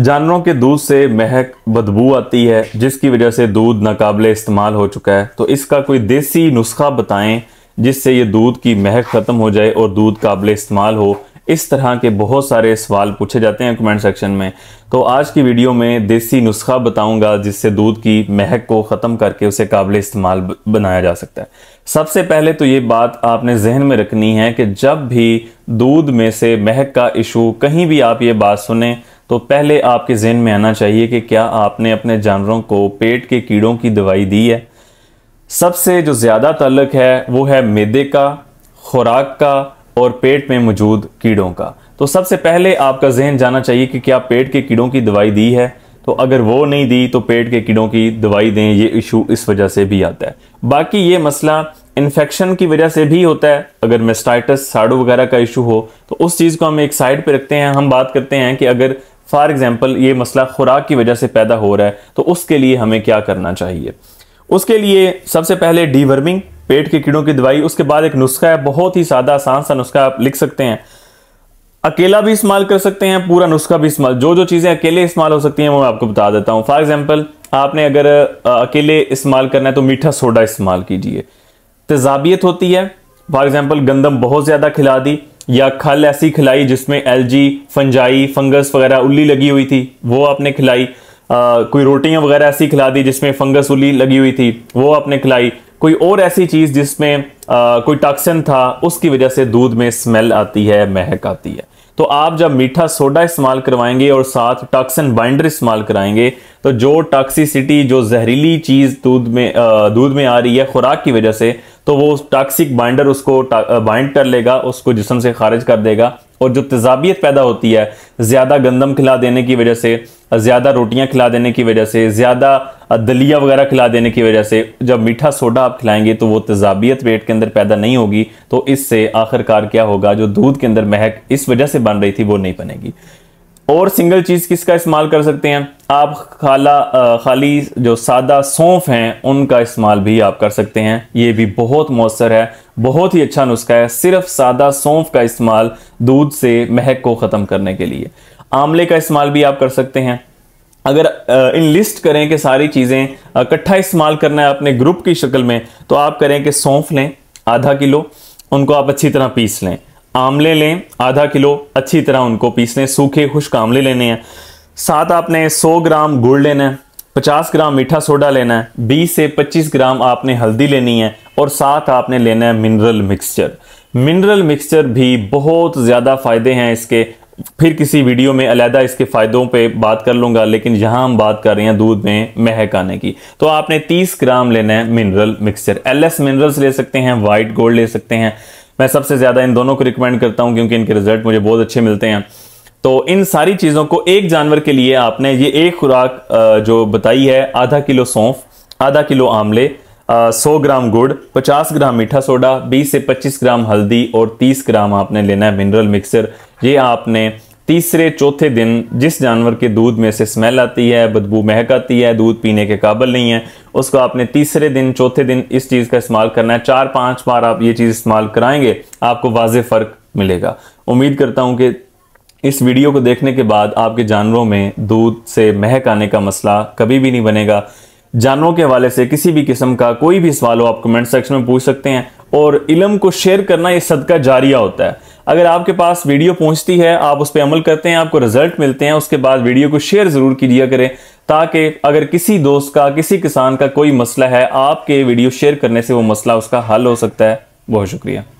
जानवरों के दूध से महक बदबू आती है जिसकी वजह से दूध नाकबले इस्तेमाल हो चुका है तो इसका कोई देसी नुस्खा बताएं जिससे ये दूध की महक ख़त्म हो जाए और दूध काबिल इस्तेमाल हो इस तरह के बहुत सारे सवाल पूछे जाते हैं कमेंट सेक्शन में तो आज की वीडियो में देसी नुस्खा बताऊंगा जिससे दूध की महक को ख़त्म करके उसे काबिल इस्तेमाल बनाया जा सकता है सबसे पहले तो ये बात आपने जहन में रखनी है कि जब भी दूध में से महक का इशू कहीं भी आप ये बात सुने तो पहले आपके जहन में आना चाहिए कि क्या आपने अपने जानवरों को पेट के कीड़ों की दवाई दी है सबसे जो ज़्यादा तल्लक है वो है मेदे का खुराक का और पेट में मौजूद कीड़ों का तो सबसे पहले आपका जहन जाना चाहिए कि क्या पेट के कीड़ों की दवाई दी है तो अगर वो नहीं दी तो पेट के कीड़ों की दवाई दें ये इशू इस वजह से भी आता है बाकी ये मसला इन्फेक्शन की वजह से भी होता है अगर मेस्टाइटिस साड़ू वगैरह का इशू हो तो उस चीज़ को हम एक साइड पे रखते हैं हम बात करते हैं कि अगर फॉर एग्जाम्पल ये मसला खुराक की वजह से पैदा हो रहा है तो उसके लिए हमें क्या करना चाहिए उसके लिए सबसे पहले डीवर्मिंग पेट के कीड़ों की दवाई उसके बाद एक नुस्खा है बहुत ही सादा आसान सा नुस्खा आप लिख सकते हैं अकेला भी इस्तेमाल कर सकते हैं पूरा नुस्खा भी इस्तेमाल जो जो चीज़ें अकेले इस्तेमाल हो सकती हैं वो मैं आपको बता देता हूँ फॉर एग्जाम्पल आपने अगर अकेले इस्तेमाल करना है तो मीठा सोडा इस्तेमाल कीजिए तेजाबियत होती है फॉर एग्जाम्पल गंदम बहुत ज़्यादा खिला दी या खल ऐसी खिलाई जिसमें एलजी फंजाई फंगस वगैरह उल्ली लगी हुई थी वो आपने खिलाई आ, कोई रोटियां वगैरह ऐसी खिला दी जिसमें फंगस उली लगी हुई थी वो आपने खिलाई कोई और ऐसी चीज जिसमें कोई टॉक्सिन था उसकी वजह से दूध में स्मेल आती है महक आती है तो आप जब मीठा सोडा इस्तेमाल करवाएंगे और साथ टॉक्सिन बाइंडर इस्तेमाल कराएंगे तो जो टॉक्सिसिटी जो जहरीली चीज़ दूध में दूध में आ रही है खुराक की वजह से तो वो टॉक्सिक बाइंडर उसको बाइंड कर लेगा उसको जिसम से खारिज कर देगा और जो तेजाबियत पैदा होती है ज़्यादा गंदम खिला देने की वजह से ज़्यादा रोटियां खिला देने की वजह से ज़्यादा दलिया वगैरह खिला देने की वजह से जब मीठा सोडा आप खिलाएंगे तो वो तेजाबियत पेट के अंदर पैदा नहीं होगी तो इससे आखिरकार क्या होगा जो दूध के अंदर महक इस वजह से बन रही थी वो नहीं बनेगी और सिंगल चीज़ किसका इस्तेमाल कर सकते हैं आप खाला खाली जो सादा सौंफ हैं उनका इस्तेमाल भी आप कर सकते हैं ये भी बहुत मौसर है बहुत ही अच्छा नुस्खा है सिर्फ सादा सौंफ का इस्तेमाल दूध से महक को ख़त्म करने के लिए आंवले का इस्तेमाल भी आप कर सकते हैं अगर इन लिस्ट करें कि सारी चीज़ें इकट्ठा इस्तेमाल करना है अपने ग्रुप की शक्ल में तो आप करें कि सौंफ लें आधा किलो उनको आप अच्छी तरह पीस लें आमले लें आधा किलो अच्छी तरह उनको पीस सूखे खुश्क आमले लेने हैं साथ आपने 100 ग्राम गुड़ लेना है 50 ग्राम मीठा सोडा लेना है 20 से 25 ग्राम आपने हल्दी लेनी है और साथ आपने लेना है मिनरल मिक्सचर मिनरल मिक्सचर भी बहुत ज़्यादा फ़ायदे हैं इसके फिर किसी वीडियो में अलहदा इसके फ़ायदों पे बात कर लूँगा लेकिन यहाँ हम बात कर रहे हैं दूध में महक आने की तो आपने 30 ग्राम लेना है mineral mixture L S minerals ले सकते हैं वाइट गोल्ड ले सकते हैं मैं सबसे ज़्यादा इन दोनों को रिकमेंड करता हूँ क्योंकि इनके रिजल्ट मुझे बहुत अच्छे मिलते हैं तो इन सारी चीज़ों को एक जानवर के लिए आपने ये एक खुराक जो बताई है आधा किलो सौंफ आधा किलो आमले सौ ग्राम गुड़ पचास ग्राम मीठा सोडा बीस से पच्चीस ग्राम हल्दी और तीस ग्राम आपने लेना है मिनरल मिक्सर ये आपने तीसरे चौथे दिन जिस जानवर के दूध में से स्मेल आती है बदबू महक आती है दूध पीने के काबल नहीं है उसको आपने तीसरे दिन चौथे दिन इस चीज़ का इस्तेमाल करना है चार पांच बार आप ये चीज़ इस्तेमाल कराएंगे आपको वाज फ़र्क मिलेगा उम्मीद करता हूँ कि इस वीडियो को देखने के बाद आपके जानवरों में दूध से महक आने का मसला कभी भी नहीं बनेगा जानवरों के हवाले से किसी भी किस्म का कोई भी सवाल हो आप कमेंट सेक्शन में पूछ सकते हैं और इलम को शेयर करना ये सदका जारिया होता है अगर आपके पास वीडियो पहुंचती है आप उस पर अमल करते हैं आपको रिजल्ट मिलते हैं उसके बाद वीडियो को शेयर ज़रूर कीजिए करें ताकि अगर किसी दोस्त का किसी किसान का कोई मसला है आपके वीडियो शेयर करने से वो मसला उसका हल हो सकता है बहुत शुक्रिया